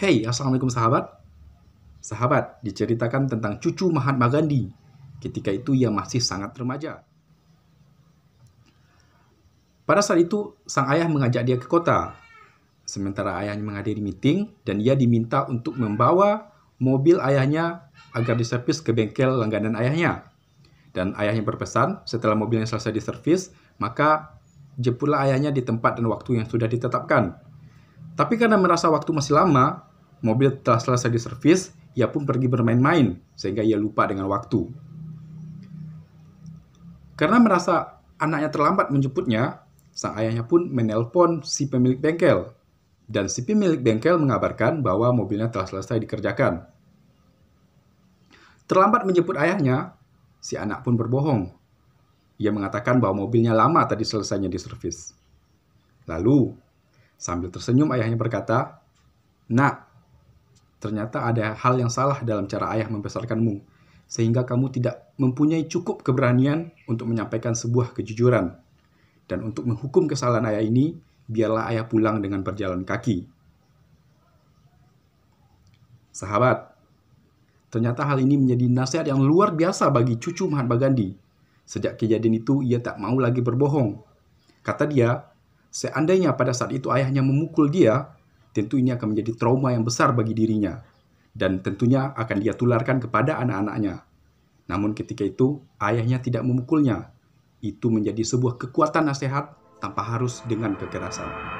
Hey, Assalamualaikum sahabat. Sahabat, diceritakan tentang cucu Mahatma Gandhi. Ketika itu ia masih sangat remaja. Pada saat itu, sang ayah mengajak dia ke kota. Sementara ayahnya menghadiri meeting dan ia diminta untuk membawa mobil ayahnya agar diservis ke bengkel langganan ayahnya. Dan ayahnya berpesan, setelah mobilnya selesai diservis, maka jemputlah ayahnya di tempat dan waktu yang sudah ditetapkan. Tapi karena merasa waktu masih lama, Mobil telah selesai diservis, ia pun pergi bermain-main sehingga ia lupa dengan waktu. Karena merasa anaknya terlambat menjemputnya, sang ayahnya pun menelpon si pemilik bengkel. Dan si pemilik bengkel mengabarkan bahwa mobilnya telah selesai dikerjakan. Terlambat menjemput ayahnya, si anak pun berbohong. Ia mengatakan bahwa mobilnya lama tadi selesainya diservis. Lalu, sambil tersenyum ayahnya berkata, Nak, Ternyata ada hal yang salah dalam cara ayah membesarkanmu, sehingga kamu tidak mempunyai cukup keberanian untuk menyampaikan sebuah kejujuran. Dan untuk menghukum kesalahan ayah ini, biarlah ayah pulang dengan berjalan kaki. Sahabat, ternyata hal ini menjadi nasihat yang luar biasa bagi cucu Mahatma Gandhi. Sejak kejadian itu, ia tak mau lagi berbohong. Kata dia, seandainya pada saat itu ayahnya memukul dia, tentu ini akan menjadi trauma yang besar bagi dirinya dan tentunya akan dia tularkan kepada anak-anaknya. Namun ketika itu ayahnya tidak memukulnya. Itu menjadi sebuah kekuatan nasihat tanpa harus dengan kekerasan.